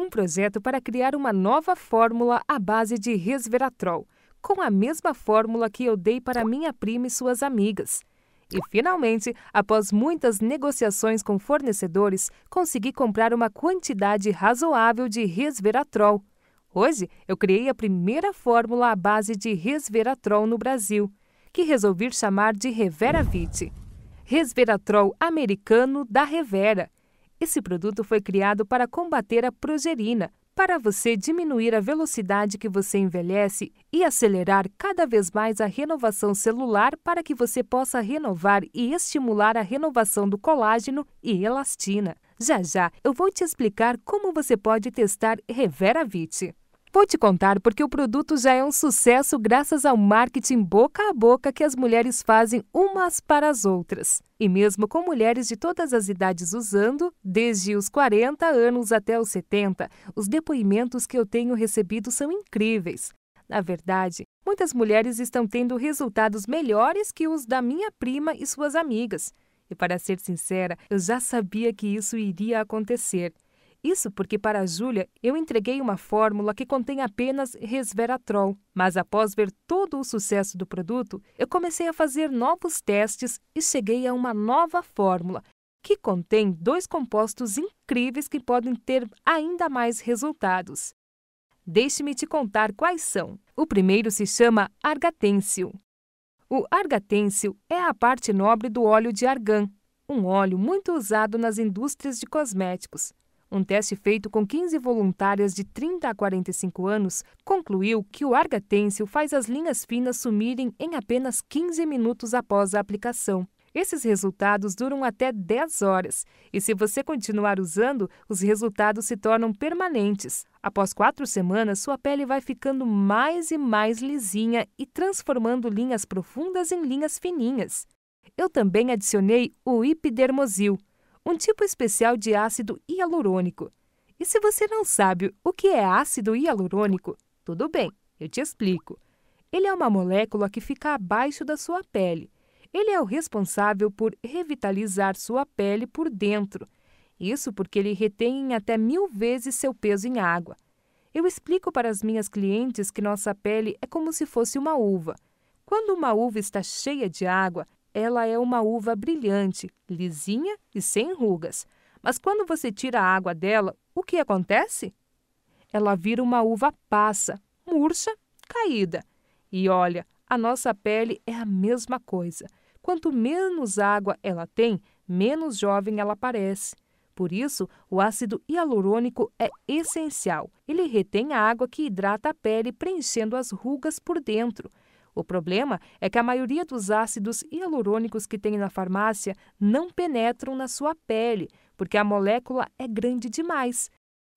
um projeto para criar uma nova fórmula à base de resveratrol, com a mesma fórmula que eu dei para minha prima e suas amigas. E finalmente, após muitas negociações com fornecedores, consegui comprar uma quantidade razoável de resveratrol. Hoje, eu criei a primeira fórmula à base de resveratrol no Brasil, que resolvi chamar de Reveravit. Resveratrol americano da Revera esse produto foi criado para combater a progerina, para você diminuir a velocidade que você envelhece e acelerar cada vez mais a renovação celular para que você possa renovar e estimular a renovação do colágeno e elastina. Já já eu vou te explicar como você pode testar Reveravit. Vou te contar porque o produto já é um sucesso graças ao marketing boca a boca que as mulheres fazem umas para as outras. E mesmo com mulheres de todas as idades usando, desde os 40 anos até os 70, os depoimentos que eu tenho recebido são incríveis. Na verdade, muitas mulheres estão tendo resultados melhores que os da minha prima e suas amigas. E para ser sincera, eu já sabia que isso iria acontecer. Isso porque, para a Júlia, eu entreguei uma fórmula que contém apenas resveratrol. Mas após ver todo o sucesso do produto, eu comecei a fazer novos testes e cheguei a uma nova fórmula, que contém dois compostos incríveis que podem ter ainda mais resultados. Deixe-me te contar quais são. O primeiro se chama argatêncio. O argatêncio é a parte nobre do óleo de argan, um óleo muito usado nas indústrias de cosméticos. Um teste feito com 15 voluntárias de 30 a 45 anos concluiu que o argatêncio faz as linhas finas sumirem em apenas 15 minutos após a aplicação. Esses resultados duram até 10 horas e, se você continuar usando, os resultados se tornam permanentes. Após quatro semanas, sua pele vai ficando mais e mais lisinha e transformando linhas profundas em linhas fininhas. Eu também adicionei o Hipdermosil, um tipo especial de ácido hialurônico. E se você não sabe o que é ácido hialurônico, tudo bem, eu te explico. Ele é uma molécula que fica abaixo da sua pele. Ele é o responsável por revitalizar sua pele por dentro. Isso porque ele retém em até mil vezes seu peso em água. Eu explico para as minhas clientes que nossa pele é como se fosse uma uva. Quando uma uva está cheia de água, ela é uma uva brilhante, lisinha e sem rugas. Mas quando você tira a água dela, o que acontece? Ela vira uma uva passa, murcha, caída. E olha, a nossa pele é a mesma coisa. Quanto menos água ela tem, menos jovem ela parece. Por isso, o ácido hialurônico é essencial. Ele retém a água que hidrata a pele, preenchendo as rugas por dentro. O problema é que a maioria dos ácidos hialurônicos que tem na farmácia não penetram na sua pele, porque a molécula é grande demais.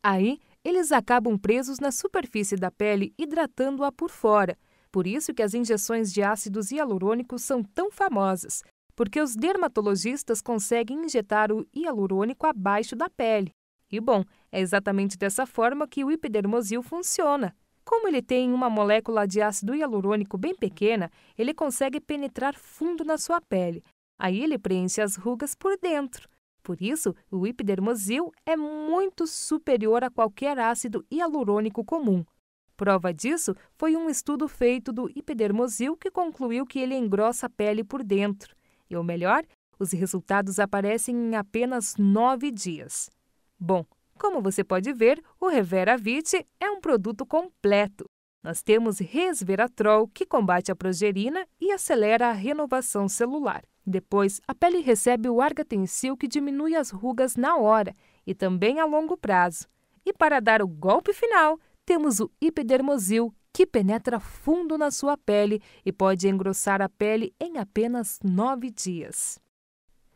Aí, eles acabam presos na superfície da pele, hidratando-a por fora. Por isso que as injeções de ácidos hialurônicos são tão famosas, porque os dermatologistas conseguem injetar o hialurônico abaixo da pele. E bom, é exatamente dessa forma que o hipidermosil funciona. Como ele tem uma molécula de ácido hialurônico bem pequena, ele consegue penetrar fundo na sua pele. Aí ele preenche as rugas por dentro. Por isso, o hipidermosil é muito superior a qualquer ácido hialurônico comum. Prova disso foi um estudo feito do hipidermosil que concluiu que ele engrossa a pele por dentro. E o melhor, os resultados aparecem em apenas nove dias. Bom, como você pode ver, o Reveravit é um produto completo. Nós temos resveratrol, que combate a progerina e acelera a renovação celular. Depois, a pele recebe o argatensil, que diminui as rugas na hora e também a longo prazo. E para dar o golpe final, temos o hipidermosil, que penetra fundo na sua pele e pode engrossar a pele em apenas nove dias.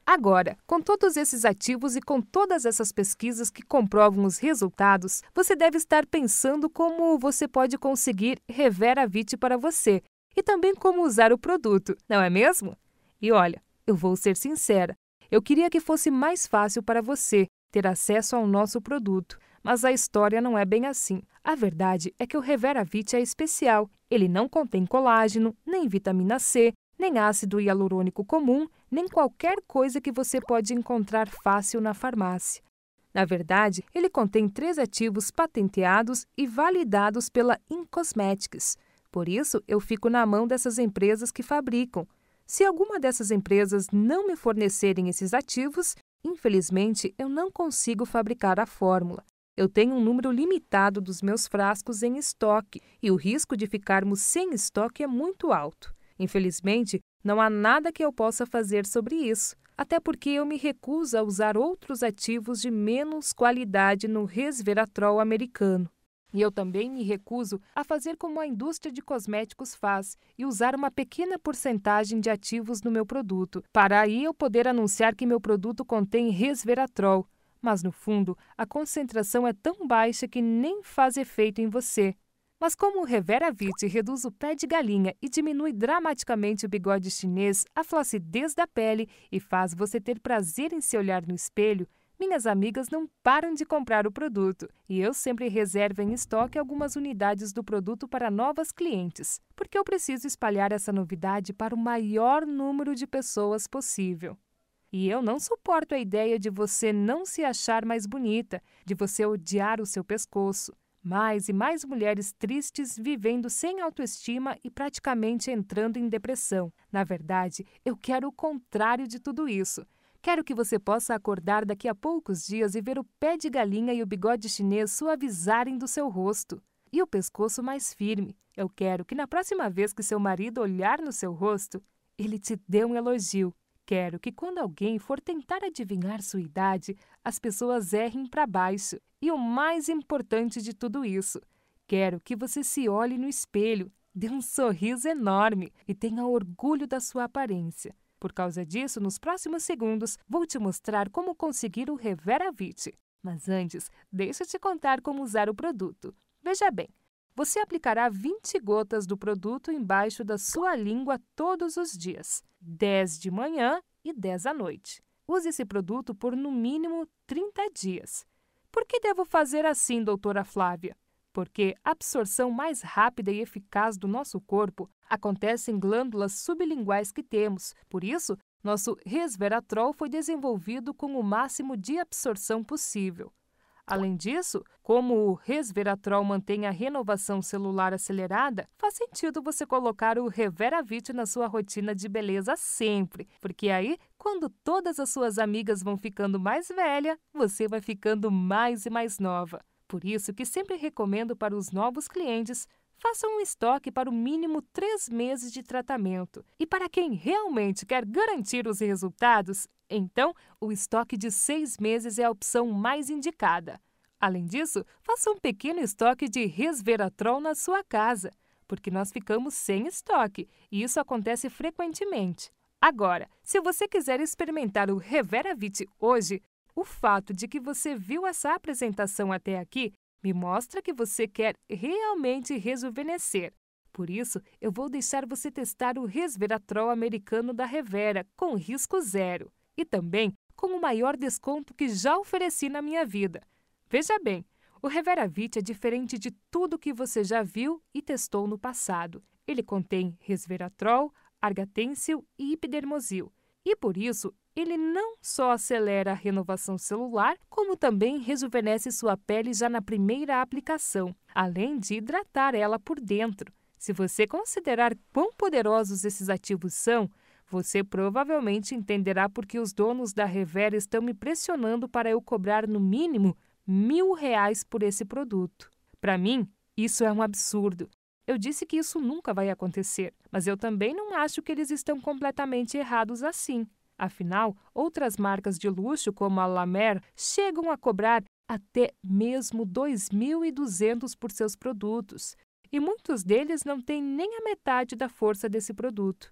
Agora, com todos esses ativos e com todas essas pesquisas que comprovam os resultados, você deve estar pensando como você pode conseguir Reveravit para você e também como usar o produto, não é mesmo? E olha, eu vou ser sincera, eu queria que fosse mais fácil para você ter acesso ao nosso produto, mas a história não é bem assim. A verdade é que o Reveravit é especial. Ele não contém colágeno, nem vitamina C, nem ácido hialurônico comum nem qualquer coisa que você pode encontrar fácil na farmácia. Na verdade, ele contém três ativos patenteados e validados pela Incosmetics. Por isso, eu fico na mão dessas empresas que fabricam. Se alguma dessas empresas não me fornecerem esses ativos, infelizmente eu não consigo fabricar a fórmula. Eu tenho um número limitado dos meus frascos em estoque e o risco de ficarmos sem estoque é muito alto. Infelizmente, não há nada que eu possa fazer sobre isso, até porque eu me recuso a usar outros ativos de menos qualidade no resveratrol americano. E eu também me recuso a fazer como a indústria de cosméticos faz e usar uma pequena porcentagem de ativos no meu produto, para aí eu poder anunciar que meu produto contém resveratrol. Mas no fundo, a concentração é tão baixa que nem faz efeito em você. Mas como o Revera Reveravit reduz o pé de galinha e diminui dramaticamente o bigode chinês, a flacidez da pele e faz você ter prazer em se olhar no espelho, minhas amigas não param de comprar o produto e eu sempre reservo em estoque algumas unidades do produto para novas clientes, porque eu preciso espalhar essa novidade para o maior número de pessoas possível. E eu não suporto a ideia de você não se achar mais bonita, de você odiar o seu pescoço, mais e mais mulheres tristes vivendo sem autoestima e praticamente entrando em depressão. Na verdade, eu quero o contrário de tudo isso. Quero que você possa acordar daqui a poucos dias e ver o pé de galinha e o bigode chinês suavizarem do seu rosto e o pescoço mais firme. Eu quero que na próxima vez que seu marido olhar no seu rosto, ele te dê um elogio quero que quando alguém for tentar adivinhar sua idade, as pessoas errem para baixo. E o mais importante de tudo isso, quero que você se olhe no espelho, dê um sorriso enorme e tenha orgulho da sua aparência. Por causa disso, nos próximos segundos, vou te mostrar como conseguir o Reveravit. Mas antes, deixa eu te contar como usar o produto. Veja bem, você aplicará 20 gotas do produto embaixo da sua língua todos os dias, 10 de manhã e 10 à noite. Use esse produto por no mínimo 30 dias. Por que devo fazer assim, doutora Flávia? Porque a absorção mais rápida e eficaz do nosso corpo acontece em glândulas sublinguais que temos. Por isso, nosso resveratrol foi desenvolvido com o máximo de absorção possível. Além disso, como o resveratrol mantém a renovação celular acelerada, faz sentido você colocar o Reveravit na sua rotina de beleza sempre, porque aí, quando todas as suas amigas vão ficando mais velha, você vai ficando mais e mais nova. Por isso que sempre recomendo para os novos clientes faça um estoque para o mínimo três meses de tratamento. E para quem realmente quer garantir os resultados, então o estoque de seis meses é a opção mais indicada. Além disso, faça um pequeno estoque de resveratrol na sua casa, porque nós ficamos sem estoque e isso acontece frequentemente. Agora, se você quiser experimentar o Reveravit hoje, o fato de que você viu essa apresentação até aqui me mostra que você quer realmente rejuvenescer. Por isso, eu vou deixar você testar o resveratrol americano da Revera com risco zero e também com o maior desconto que já ofereci na minha vida. Veja bem, o Reveravit é diferente de tudo que você já viu e testou no passado. Ele contém resveratrol, argatensil e hipdermosil. E por isso, ele não só acelera a renovação celular, como também rejuvenesce sua pele já na primeira aplicação, além de hidratar ela por dentro. Se você considerar quão poderosos esses ativos são, você provavelmente entenderá por que os donos da Revera estão me pressionando para eu cobrar no mínimo mil reais por esse produto. Para mim, isso é um absurdo. Eu disse que isso nunca vai acontecer, mas eu também não acho que eles estão completamente errados assim. Afinal, outras marcas de luxo, como a La Mer, chegam a cobrar até mesmo 2.200 por seus produtos, e muitos deles não têm nem a metade da força desse produto.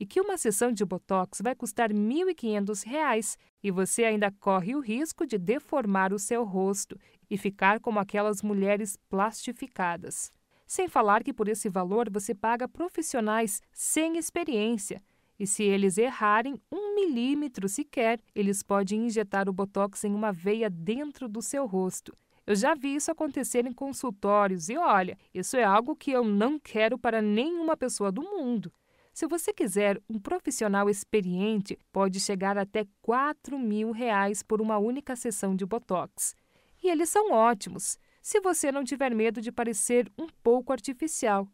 E que uma sessão de botox vai custar R$ 1.500 e você ainda corre o risco de deformar o seu rosto e ficar como aquelas mulheres plastificadas. Sem falar que por esse valor você paga profissionais sem experiência e se eles errarem um milímetro sequer, eles podem injetar o botox em uma veia dentro do seu rosto. Eu já vi isso acontecer em consultórios e olha, isso é algo que eu não quero para nenhuma pessoa do mundo. Se você quiser, um profissional experiente pode chegar até 4 mil reais por uma única sessão de botox. E eles são ótimos, se você não tiver medo de parecer um pouco artificial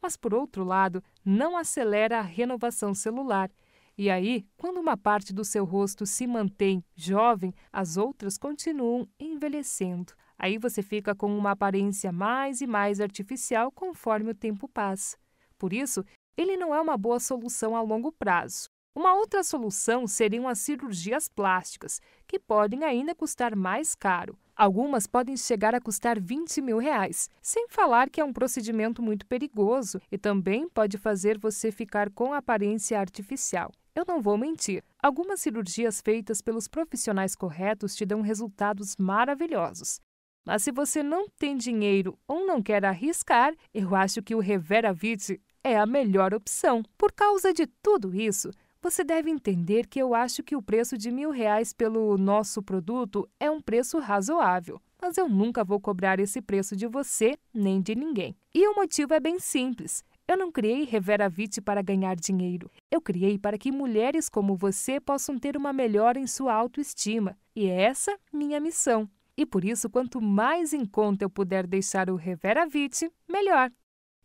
mas, por outro lado, não acelera a renovação celular. E aí, quando uma parte do seu rosto se mantém jovem, as outras continuam envelhecendo. Aí você fica com uma aparência mais e mais artificial conforme o tempo passa. Por isso, ele não é uma boa solução a longo prazo. Uma outra solução seriam as cirurgias plásticas, que podem ainda custar mais caro. Algumas podem chegar a custar 20 mil reais, sem falar que é um procedimento muito perigoso e também pode fazer você ficar com aparência artificial. Eu não vou mentir. Algumas cirurgias feitas pelos profissionais corretos te dão resultados maravilhosos. Mas se você não tem dinheiro ou não quer arriscar, eu acho que o Reveravit é a melhor opção. Por causa de tudo isso, você deve entender que eu acho que o preço de mil reais pelo nosso produto é um preço razoável, mas eu nunca vou cobrar esse preço de você nem de ninguém. E o motivo é bem simples. Eu não criei Reveravit para ganhar dinheiro. Eu criei para que mulheres como você possam ter uma melhora em sua autoestima. E é essa minha missão. E por isso, quanto mais em conta eu puder deixar o Reveravit, melhor.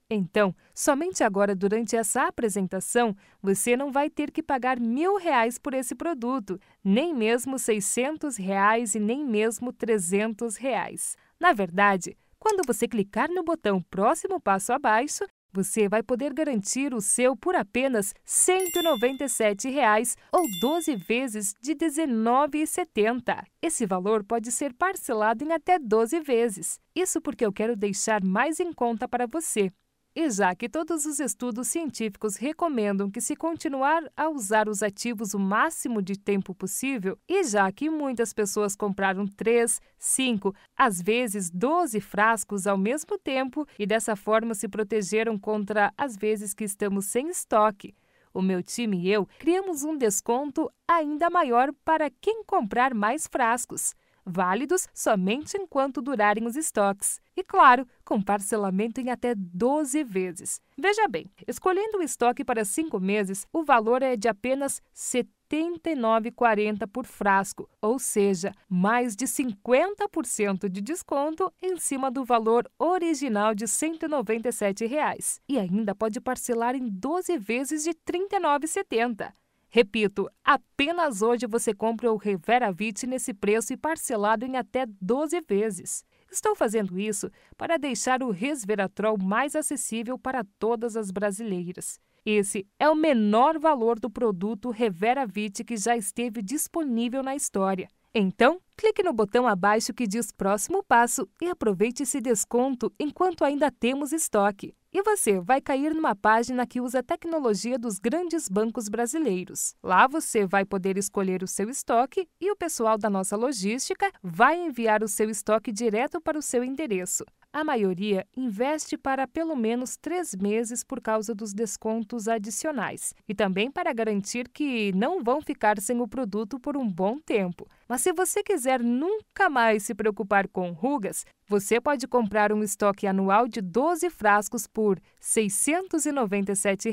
Então, somente agora durante essa apresentação, você não vai ter que pagar mil reais por esse produto, nem mesmo 600 reais e nem mesmo 300 reais. Na verdade, quando você clicar no botão próximo passo abaixo, você vai poder garantir o seu por apenas R$ 197 reais, ou 12 vezes de R$ 19,70. Esse valor pode ser parcelado em até 12 vezes. Isso porque eu quero deixar mais em conta para você e já que todos os estudos científicos recomendam que se continuar a usar os ativos o máximo de tempo possível, e já que muitas pessoas compraram 3, 5, às vezes 12 frascos ao mesmo tempo e dessa forma se protegeram contra as vezes que estamos sem estoque, o meu time e eu criamos um desconto ainda maior para quem comprar mais frascos válidos somente enquanto durarem os estoques. E claro, com parcelamento em até 12 vezes. Veja bem, escolhendo o estoque para 5 meses, o valor é de apenas R$ 79,40 por frasco, ou seja, mais de 50% de desconto em cima do valor original de R$ 197. Reais. E ainda pode parcelar em 12 vezes de R$ 39,70. Repito, apenas hoje você compra o Reveravit nesse preço e parcelado em até 12 vezes. Estou fazendo isso para deixar o resveratrol mais acessível para todas as brasileiras. Esse é o menor valor do produto Reveravit que já esteve disponível na história. Então, clique no botão abaixo que diz Próximo Passo e aproveite esse desconto enquanto ainda temos estoque. E você vai cair numa página que usa a tecnologia dos grandes bancos brasileiros. Lá você vai poder escolher o seu estoque e o pessoal da nossa logística vai enviar o seu estoque direto para o seu endereço. A maioria investe para pelo menos três meses por causa dos descontos adicionais e também para garantir que não vão ficar sem o produto por um bom tempo. Mas se você quiser nunca mais se preocupar com rugas, você pode comprar um estoque anual de 12 frascos por R$ 697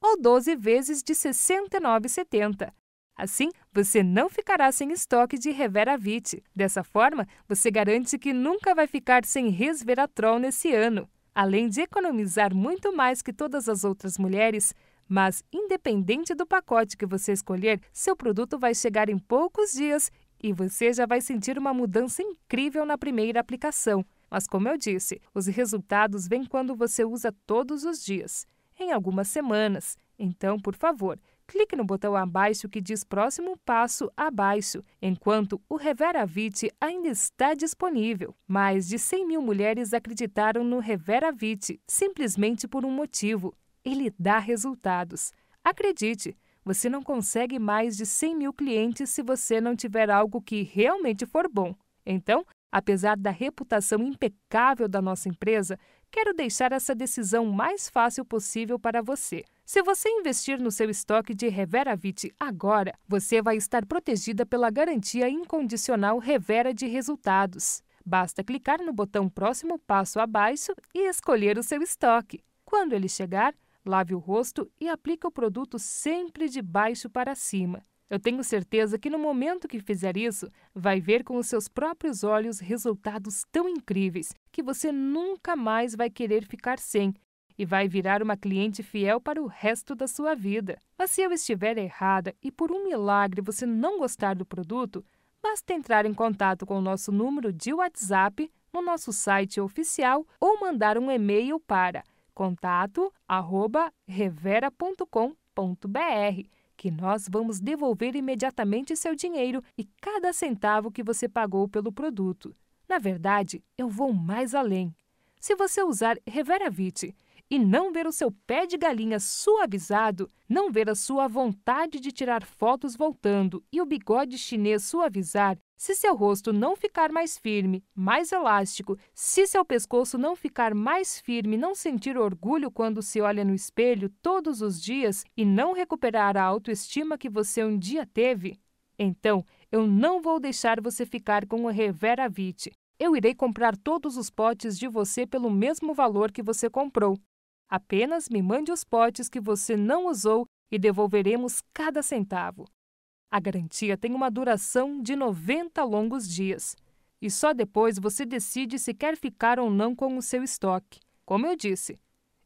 ou 12 vezes de R$ 69,70. Assim, você não ficará sem estoque de Reveravit. Dessa forma, você garante que nunca vai ficar sem resveratrol nesse ano. Além de economizar muito mais que todas as outras mulheres, mas independente do pacote que você escolher, seu produto vai chegar em poucos dias e você já vai sentir uma mudança incrível na primeira aplicação. Mas, como eu disse, os resultados vêm quando você usa todos os dias, em algumas semanas. Então, por favor, clique no botão abaixo que diz Próximo Passo abaixo, enquanto o Reveravit ainda está disponível. Mais de 100 mil mulheres acreditaram no Reveravit simplesmente por um motivo: ele dá resultados. Acredite, você não consegue mais de 100 mil clientes se você não tiver algo que realmente for bom. Então, apesar da reputação impecável da nossa empresa, quero deixar essa decisão mais fácil possível para você. Se você investir no seu estoque de Reveravit agora, você vai estar protegida pela garantia incondicional Revera de resultados. Basta clicar no botão Próximo Passo abaixo e escolher o seu estoque. Quando ele chegar, lave o rosto e aplique o produto sempre de baixo para cima. Eu tenho certeza que no momento que fizer isso, vai ver com os seus próprios olhos resultados tão incríveis que você nunca mais vai querer ficar sem e vai virar uma cliente fiel para o resto da sua vida. Mas se eu estiver errada e por um milagre você não gostar do produto, basta entrar em contato com o nosso número de WhatsApp no nosso site oficial ou mandar um e-mail para contato@revera.com.br, que nós vamos devolver imediatamente seu dinheiro e cada centavo que você pagou pelo produto. Na verdade, eu vou mais além. Se você usar Reveravit e não ver o seu pé de galinha suavizado, não ver a sua vontade de tirar fotos voltando e o bigode chinês suavizar, se seu rosto não ficar mais firme, mais elástico, se seu pescoço não ficar mais firme, não sentir orgulho quando se olha no espelho todos os dias e não recuperar a autoestima que você um dia teve, então eu não vou deixar você ficar com o Vite. eu irei comprar todos os potes de você pelo mesmo valor que você comprou. Apenas me mande os potes que você não usou e devolveremos cada centavo. A garantia tem uma duração de 90 longos dias. E só depois você decide se quer ficar ou não com o seu estoque. Como eu disse,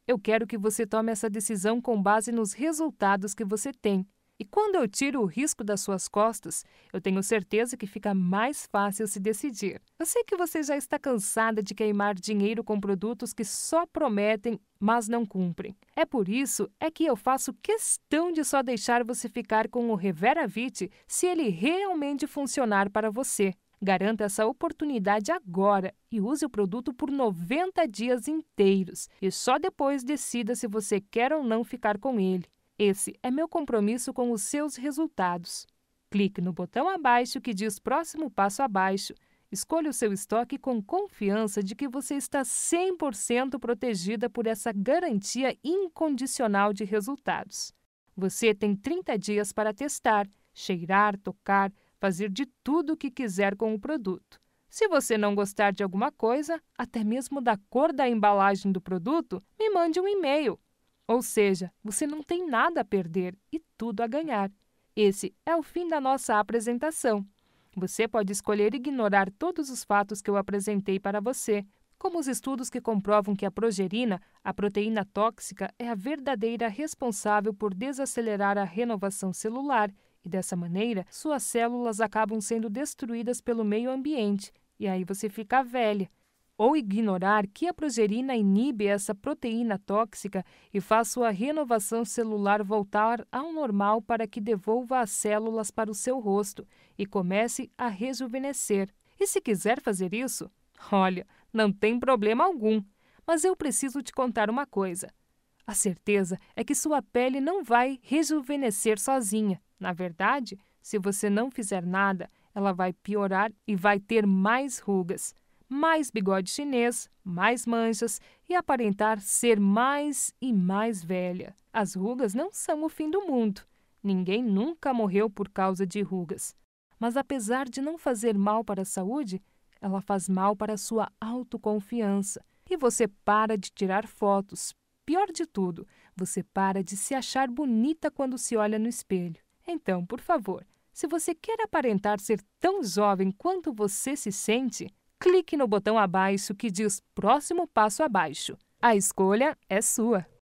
eu quero que você tome essa decisão com base nos resultados que você tem e quando eu tiro o risco das suas costas, eu tenho certeza que fica mais fácil se decidir. Eu sei que você já está cansada de queimar dinheiro com produtos que só prometem, mas não cumprem. É por isso é que eu faço questão de só deixar você ficar com o Reveravit se ele realmente funcionar para você. Garanta essa oportunidade agora e use o produto por 90 dias inteiros e só depois decida se você quer ou não ficar com ele. Esse é meu compromisso com os seus resultados. Clique no botão abaixo que diz Próximo Passo Abaixo. Escolha o seu estoque com confiança de que você está 100% protegida por essa garantia incondicional de resultados. Você tem 30 dias para testar, cheirar, tocar, fazer de tudo o que quiser com o produto. Se você não gostar de alguma coisa, até mesmo da cor da embalagem do produto, me mande um e-mail ou seja, você não tem nada a perder e tudo a ganhar. Esse é o fim da nossa apresentação. Você pode escolher ignorar todos os fatos que eu apresentei para você, como os estudos que comprovam que a progerina, a proteína tóxica, é a verdadeira responsável por desacelerar a renovação celular e, dessa maneira, suas células acabam sendo destruídas pelo meio ambiente e aí você fica velha ou ignorar que a progerina inibe essa proteína tóxica e faz sua renovação celular voltar ao normal para que devolva as células para o seu rosto e comece a rejuvenescer. E se quiser fazer isso, olha, não tem problema algum. Mas eu preciso te contar uma coisa. A certeza é que sua pele não vai rejuvenescer sozinha. Na verdade, se você não fizer nada, ela vai piorar e vai ter mais rugas mais bigode chinês, mais manchas e aparentar ser mais e mais velha. As rugas não são o fim do mundo. Ninguém nunca morreu por causa de rugas. Mas apesar de não fazer mal para a saúde, ela faz mal para a sua autoconfiança. E você para de tirar fotos. Pior de tudo, você para de se achar bonita quando se olha no espelho. Então, por favor, se você quer aparentar ser tão jovem quanto você se sente, clique no botão abaixo que diz Próximo Passo Abaixo. A escolha é sua.